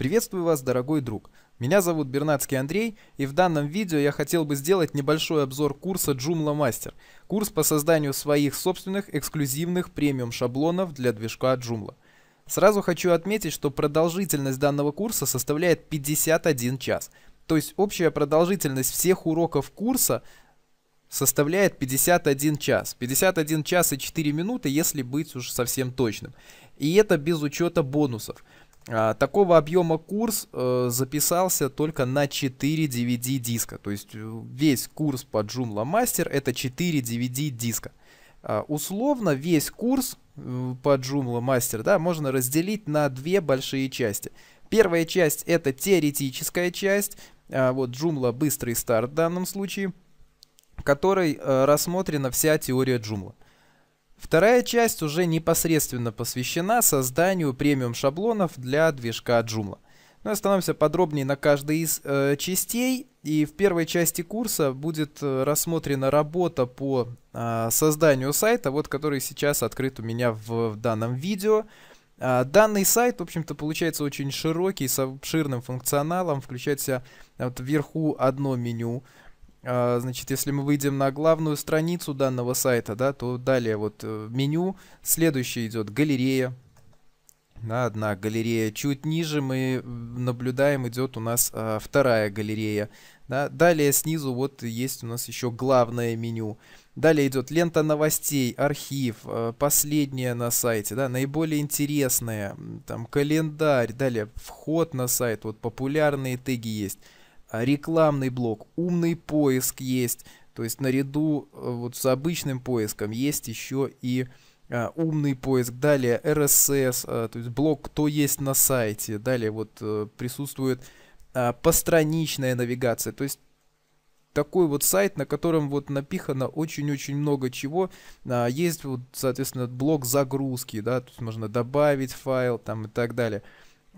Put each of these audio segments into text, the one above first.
Приветствую вас, дорогой друг! Меня зовут Бернацкий Андрей, и в данном видео я хотел бы сделать небольшой обзор курса Joomla Master, курс по созданию своих собственных эксклюзивных премиум шаблонов для движка Joomla. Сразу хочу отметить, что продолжительность данного курса составляет 51 час, то есть общая продолжительность всех уроков курса составляет 51 час. 51 час и 4 минуты, если быть уж совсем точным. И это без учета бонусов – а, такого объема курс э, записался только на 4 DVD диска. То есть э, весь курс по Joomla Master это 4 DVD диска. Условно весь курс э, по Joomla Master да, можно разделить на две большие части. Первая часть это теоретическая часть, а, вот Joomla быстрый старт в данном случае, в которой рассмотрена вся теория Joomla. Вторая часть уже непосредственно посвящена созданию премиум шаблонов для движка Joomla. Мы ну, остановимся подробнее на каждой из э, частей. И в первой части курса будет э, рассмотрена работа по э, созданию сайта, вот который сейчас открыт у меня в, в данном видео. Э, данный сайт, в общем-то, получается очень широкий, с обширным функционалом. включается вот, вверху одно меню, а, значит, если мы выйдем на главную страницу данного сайта, да, то далее вот э, меню, следующее идет галерея, да, одна галерея. Чуть ниже мы наблюдаем, идет у нас а, вторая галерея. Да. Далее снизу вот есть у нас еще главное меню. Далее идет лента новостей, архив, а, последнее на сайте, да, наиболее интересное, там календарь, далее вход на сайт, вот популярные теги есть. А рекламный блок, умный поиск есть. То есть наряду э, вот с обычным поиском есть еще и а, умный поиск, далее RSS, а, то есть блок «Кто есть на сайте», далее вот а, присутствует а, постраничная навигация, то есть такой вот сайт, на котором вот напихано очень-очень много чего. А, есть вот, соответственно, блок загрузки, да, тут можно добавить файл там и так далее.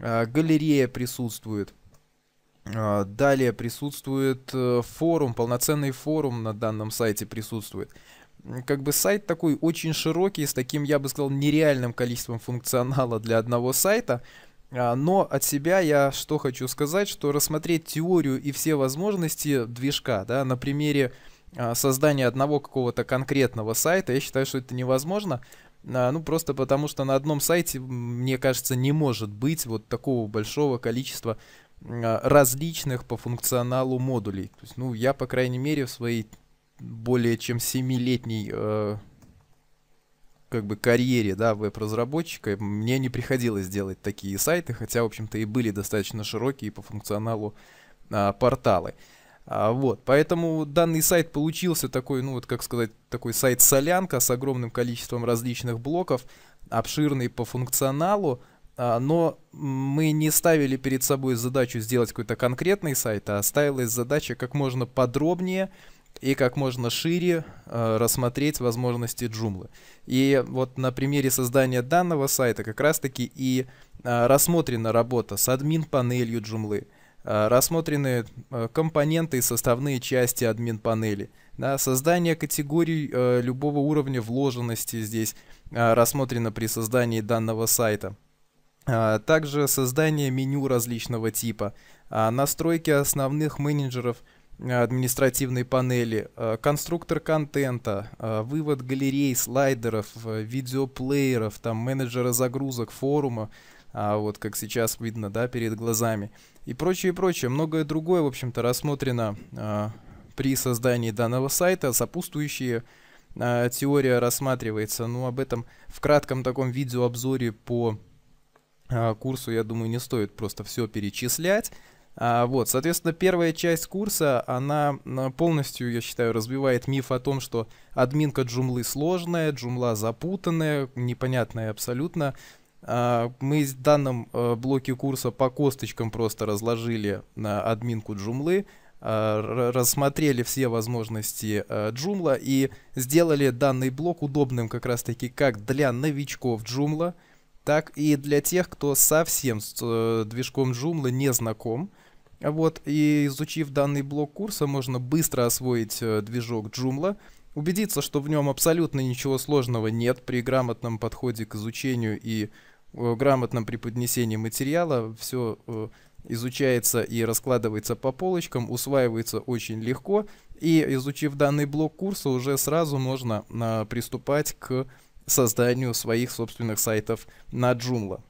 А, галерея присутствует. А, далее присутствует э, форум, полноценный форум на данном сайте присутствует. Как бы сайт такой очень широкий, с таким, я бы сказал, нереальным количеством функционала для одного сайта. А, но от себя я что хочу сказать, что рассмотреть теорию и все возможности движка да, на примере а, создания одного какого-то конкретного сайта, я считаю, что это невозможно. Ну, просто потому что на одном сайте, мне кажется, не может быть вот такого большого количества а, различных по функционалу модулей. То есть, ну, я, по крайней мере, в своей более чем 7-летней э, как бы карьере да, веб-разработчика мне не приходилось делать такие сайты, хотя, в общем-то, и были достаточно широкие по функционалу э, порталы. А, вот, поэтому данный сайт получился такой, ну вот как сказать, такой сайт-солянка с огромным количеством различных блоков, обширный по функционалу, а, но мы не ставили перед собой задачу сделать какой-то конкретный сайт, а ставилась задача как можно подробнее и как можно шире э, рассмотреть возможности джумлы. И вот на примере создания данного сайта как раз-таки и э, рассмотрена работа с админ-панелью джумлы, э, рассмотрены э, компоненты и составные части админ-панели, да, создание категорий э, любого уровня вложенности здесь э, рассмотрено при создании данного сайта. А, также создание меню различного типа, а, настройки основных менеджеров а, административной панели, конструктор контента, вывод галерей, слайдеров, видеоплееров, там менеджера загрузок, форума, вот как сейчас видно, да, перед глазами, и прочее, прочее. Многое другое, в общем-то, рассмотрено при создании данного сайта, сопутствующие теория рассматривается, но ну, об этом в кратком таком видеообзоре по а, курсу, я думаю, не стоит просто все перечислять. А, вот, соответственно, первая часть курса, она а, полностью, я считаю, разбивает миф о том, что админка джумлы сложная, джумла запутанная, непонятная абсолютно. мы в данном блоке курса по косточкам просто разложили на админку джумлы, рассмотрели все возможности джумла и сделали данный блок удобным как раз-таки как для новичков джумла – так и для тех, кто совсем с э, движком Joomla не знаком. Вот, и изучив данный блок курса, можно быстро освоить э, движок Joomla, убедиться, что в нем абсолютно ничего сложного нет при грамотном подходе к изучению и э, грамотном преподнесении материала. Все э, изучается и раскладывается по полочкам, усваивается очень легко. И изучив данный блок курса, уже сразу можно э, приступать к созданию своих собственных сайтов на Joomla.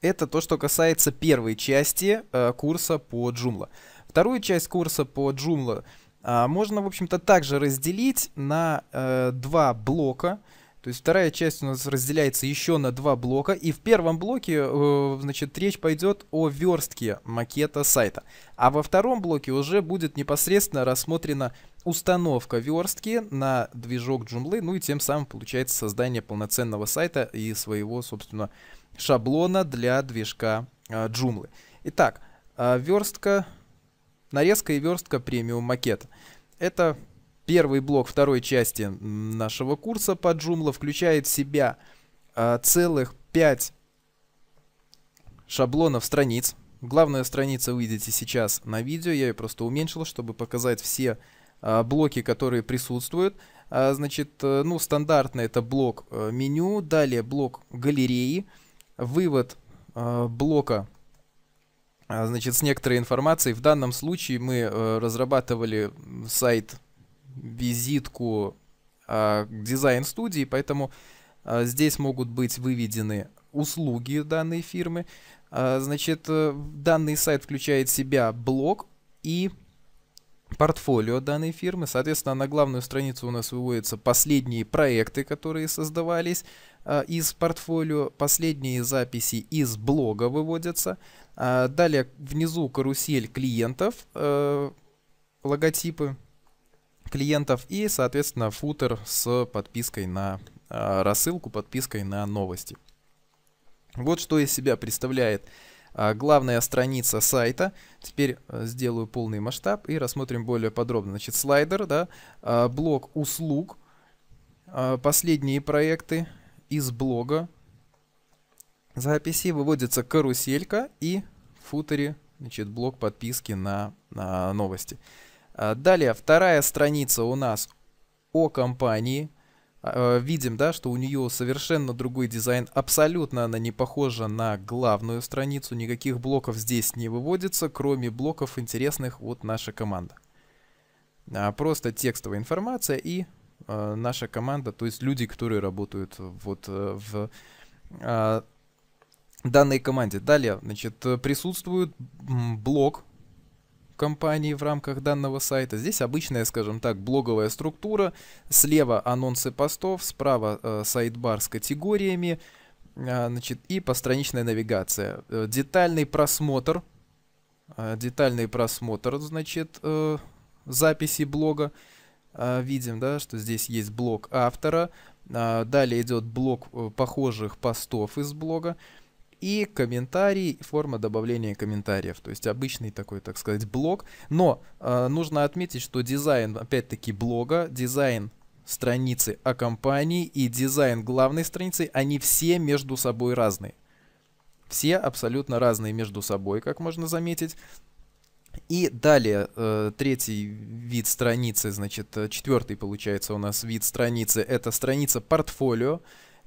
Это то, что касается первой части э, курса по Joomla. Вторую часть курса по Joomla э, можно, в общем-то, также разделить на э, два блока. То есть вторая часть у нас разделяется еще на два блока. И в первом блоке, э, значит, речь пойдет о верстке макета сайта. А во втором блоке уже будет непосредственно рассмотрено установка верстки на движок Joomla, ну и тем самым получается создание полноценного сайта и своего, собственно, шаблона для движка э, а, Joomla. Итак, э, верстка, нарезка и верстка премиум макета. Это первый блок второй части нашего курса по Joomla, включает в себя э, целых 5 шаблонов страниц. Главная страница вы видите сейчас на видео, я ее просто уменьшил, чтобы показать все Э, блоки, которые присутствуют. Э, значит, э, ну, стандартно это блок меню, далее блок галереи, вывод блока значит, с некоторой информацией. В данном случае мы разрабатывали сайт визитку дизайн-студии, поэтому здесь могут быть выведены услуги данной фирмы. Значит, данный сайт включает в себя блок и портфолио данной фирмы. Соответственно, на главную страницу у нас выводятся последние проекты, которые создавались а, из портфолио, последние записи из блога выводятся. А, далее внизу карусель клиентов, э, логотипы клиентов и, соответственно, футер с подпиской на а, рассылку, подпиской на новости. Вот что из себя представляет а, главная страница сайта. Теперь э, сделаю полный масштаб и рассмотрим более подробно. Значит, слайдер, да, а, блок услуг, а, последние проекты из блога, записи, выводится каруселька и в футере, значит, блок подписки на, на новости. Далее, вторая страница у нас о компании, а, э, видим, да, что у нее совершенно другой дизайн, абсолютно она не похожа на главную страницу, никаких блоков здесь не выводится, кроме блоков интересных вот наша команда. просто текстовая информация и а, наша команда, то есть люди, которые работают вот э, в а, данной команде. Далее, значит, присутствует блок компании в рамках данного сайта. Здесь обычная, скажем так, блоговая структура. Слева анонсы постов, справа э, сайт-бар с категориями э, значит, и постраничная навигация. Э, детальный просмотр. Э, детальный просмотр, значит, э, записи блога. Э, видим, да, что здесь есть блог автора. Э, далее идет блок э, похожих постов из блога. Э, и комментарий, форма добавления комментариев. То есть обычный такой, так сказать, блог. Но э, нужно отметить, что дизайн, опять-таки, блога, дизайн страницы о компании и дизайн главной страницы, они все между собой разные. Все абсолютно разные между собой, как можно заметить. И далее э, третий вид страницы, значит, э, четвертый получается у нас вид страницы, это страница портфолио,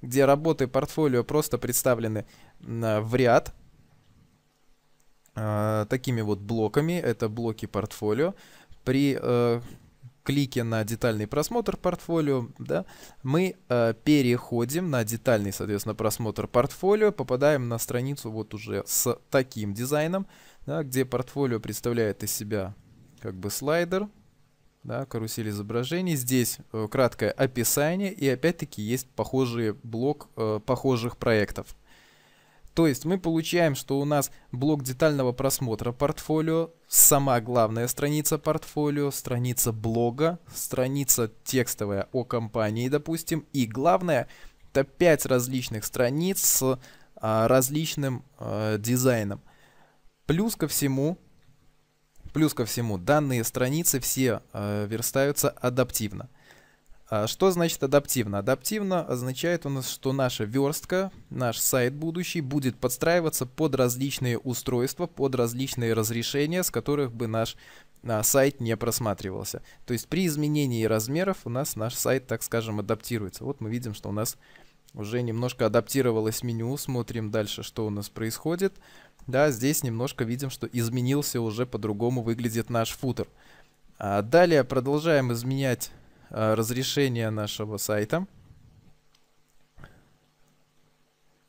где работы портфолио просто представлены в ряд а, такими вот блоками. Это блоки портфолио. При э, клике на детальный просмотр портфолио, да, мы э, переходим на детальный, соответственно, просмотр портфолио, попадаем на страницу вот уже с таким дизайном, да, где портфолио представляет из себя как бы слайдер, да, карусель изображений. Здесь э, краткое описание и опять-таки есть похожий блок э, похожих проектов. То есть мы получаем, что у нас блок детального просмотра портфолио, сама главная страница портфолио, страница блога, страница текстовая о компании, допустим, и главное, это 5 различных страниц с а, различным а, дизайном. Плюс ко всему, плюс ко всему, данные страницы все э, верстаются адаптивно. А что значит адаптивно? Адаптивно означает у нас, что наша верстка, наш сайт будущий будет подстраиваться под различные устройства, под различные разрешения, с которых бы наш а, сайт не просматривался. То есть при изменении размеров у нас наш сайт, так скажем, адаптируется. Вот мы видим, что у нас уже немножко адаптировалось меню, смотрим дальше, что у нас происходит. Да, здесь немножко видим, что изменился уже по-другому выглядит наш футер. А далее продолжаем изменять Э, разрешение нашего сайта.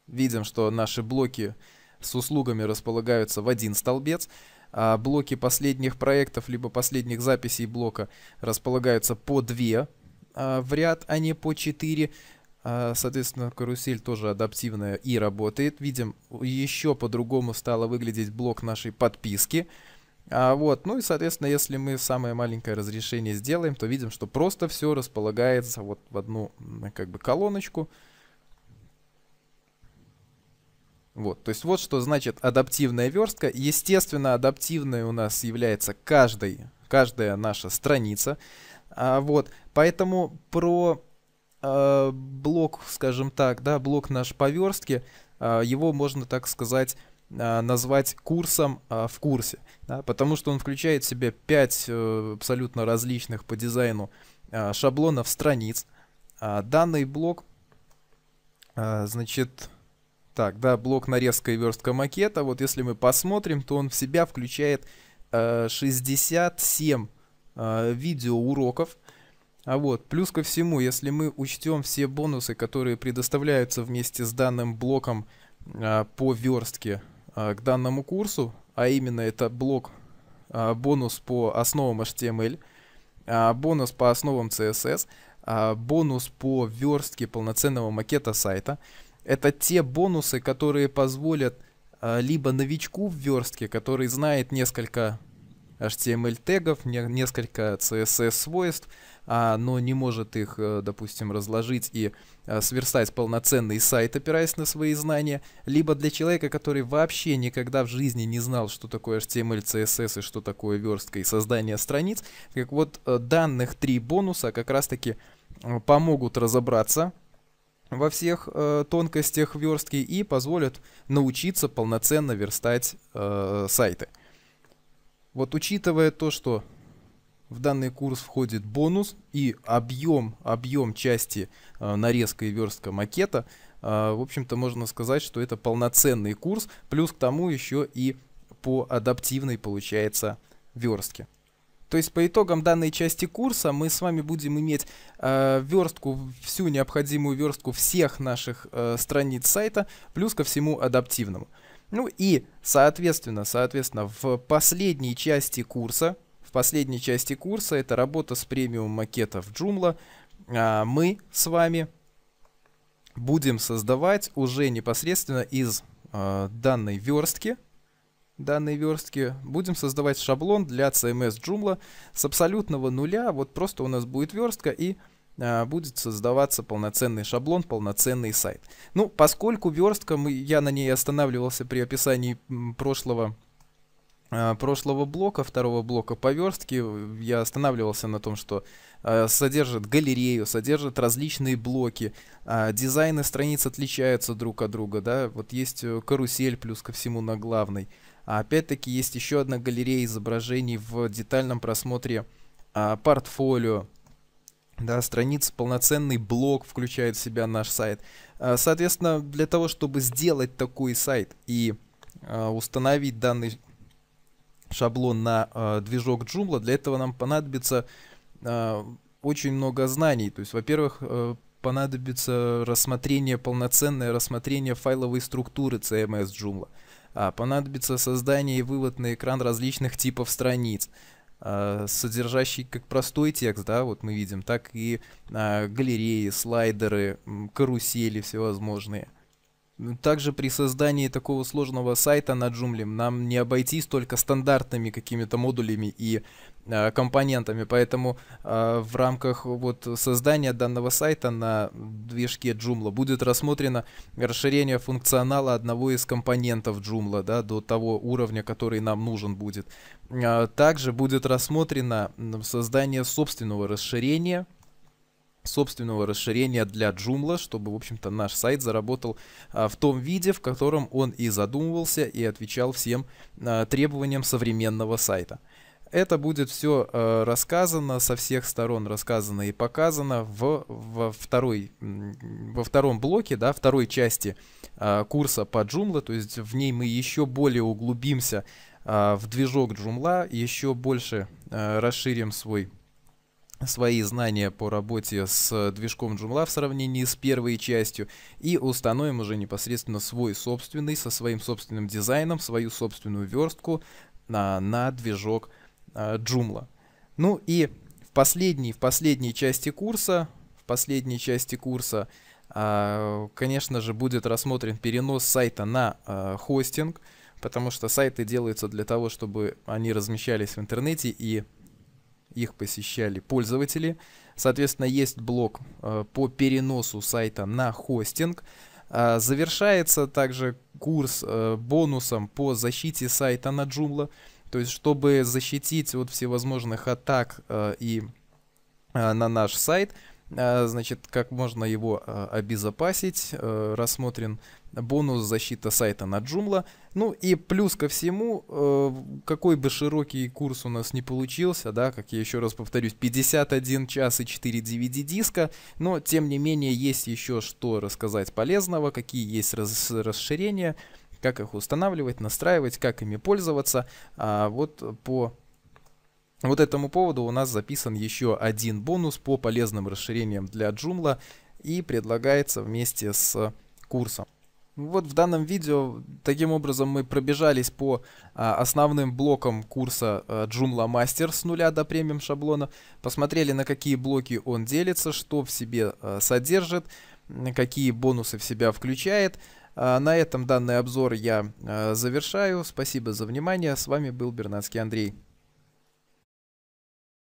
Видим, что наши блоки с услугами располагаются в один столбец. А блоки последних проектов, либо последних записей блока располагаются по 2 а, в ряд, а не по 4. А, соответственно, карусель тоже адаптивная и работает. Видим, еще по-другому стало выглядеть блок нашей подписки. А, вот, ну и, соответственно, если мы самое маленькое разрешение сделаем, то видим, что просто все располагается вот в одну как бы колоночку. Вот, то есть вот что значит адаптивная верстка. Естественно, адаптивной у нас является каждый, каждая наша страница. А, вот, поэтому про э, блок, скажем так, да, блок наш по верстке, э, его можно, так сказать, а, назвать курсом а, в курсе, да, потому что он включает в себя 5 э, абсолютно различных по дизайну а, шаблонов страниц. данный блок, значит, так, да, блок нарезка и верстка макета, вот если мы посмотрим, то он в себя включает 67 видеоуроков, а вот, плюс ко всему, если мы учтем все бонусы, которые предоставляются вместе с данным блоком по верстке а, к данному курсу, а именно это блок а, бонус по основам HTML, а, бонус по основам CSS, бонус по верстке полноценного макета сайта. Это те бонусы, которые позволят либо новичку в верстке, который знает несколько HTML тегов, несколько CSS свойств, а, но не может их, э, допустим, разложить и э, сверстать полноценный сайт, опираясь на свои знания, либо для человека, который вообще никогда в жизни не знал, что такое HTML, CSS и что такое верстка и создание страниц, так вот э, данных три бонуса как раз-таки помогут разобраться во всех э, тонкостях верстки и позволят научиться полноценно верстать э, сайты. Вот учитывая то, что в данный курс входит бонус и объем, объем части э, нарезка и верстка макета, э, в общем-то можно сказать, что это полноценный курс, плюс к тому еще и по адаптивной получается верстке. То есть по итогам данной части курса мы с вами будем иметь э, верстку, всю необходимую верстку всех наших э, страниц сайта, плюс ко всему адаптивному. Ну и, соответственно, соответственно, в последней части курса, в последней части курса, это работа с премиум макетов Joomla, а, мы с вами будем создавать уже непосредственно из а, данной верстки, данной верстки, будем создавать шаблон для CMS Joomla с абсолютного нуля, вот просто у нас будет верстка и а, будет создаваться полноценный шаблон, полноценный сайт. Ну, поскольку верстка, мы, я на ней останавливался при описании прошлого а, прошлого блока, второго блока по верстке, э, я останавливался на том, что э, содержит галерею, содержит различные блоки, э, дизайны страниц отличаются друг от друга, да, вот есть э, карусель плюс ко всему на главной, а опять-таки есть еще одна галерея изображений в детальном просмотре э, портфолио, да, страниц, полноценный блог включает в себя наш сайт. А, соответственно, для того, чтобы сделать такой сайт и а, установить данный шаблон на а, движок Joomla, для этого нам понадобится очень много знаний. То есть, во-первых, э, понадобится рассмотрение, полноценное рассмотрение файловой структуры CMS Joomla. понадобится создание и вывод на экран различных типов страниц. Э, содержащий как простой текст, да, вот мы видим, так и э, галереи, слайдеры, карусели всевозможные. Также при создании такого сложного сайта на Joomla нам не обойтись только стандартными какими-то модулями и э, компонентами, поэтому э, в рамках вот создания данного сайта на движке Joomla будет рассмотрено расширение функционала одного из компонентов Joomla да, до того уровня, который нам нужен будет. А, также будет рассмотрено создание собственного расширения собственного расширения для Joomla, чтобы, в общем-то, наш сайт заработал а, в том виде, в котором он и задумывался, и отвечал всем а, требованиям современного сайта. Это будет все э, а, рассказано со всех сторон, рассказано и показано в, во, второй, во втором блоке, да, второй части э, курса по Joomla. То есть в ней мы еще более углубимся э, в движок Joomla, еще больше э, расширим свой свои знания по работе с движком Joomla в сравнении с первой частью и установим уже непосредственно свой собственный, со своим собственным дизайном, свою собственную верстку на, на движок а, Joomla. Ну и в последней, в последней части курса, в последней части курса, а, конечно же, будет рассмотрен перенос сайта на а, хостинг, потому что сайты делаются для того, чтобы они размещались в интернете и их посещали пользователи. Соответственно, есть блок э, по переносу сайта на хостинг. А, завершается также курс э, бонусом по защите сайта на Joomla. То есть, чтобы защитить от всевозможных атак э, и на наш сайт – а, значит, как можно его а, обезопасить, э, рассмотрен бонус защита сайта на Joomla. Ну и плюс ко всему, э, какой бы широкий курс у нас не получился, да, как я еще раз повторюсь, 51 час и 4 DVD диска, но тем не менее есть еще что рассказать полезного, какие есть расширения, как их устанавливать, настраивать, как ими пользоваться. А вот по вот этому поводу у нас записан еще один бонус по полезным расширениям для Joomla и предлагается вместе с курсом. Вот в данном видео таким образом мы пробежались по а, основным блокам курса а, Joomla Master с нуля до премиум шаблона, посмотрели на какие блоки он делится, что в себе а, содержит, какие бонусы в себя включает. А, на этом данный обзор я а, завершаю. Спасибо за внимание. С вами был Бернацкий Андрей.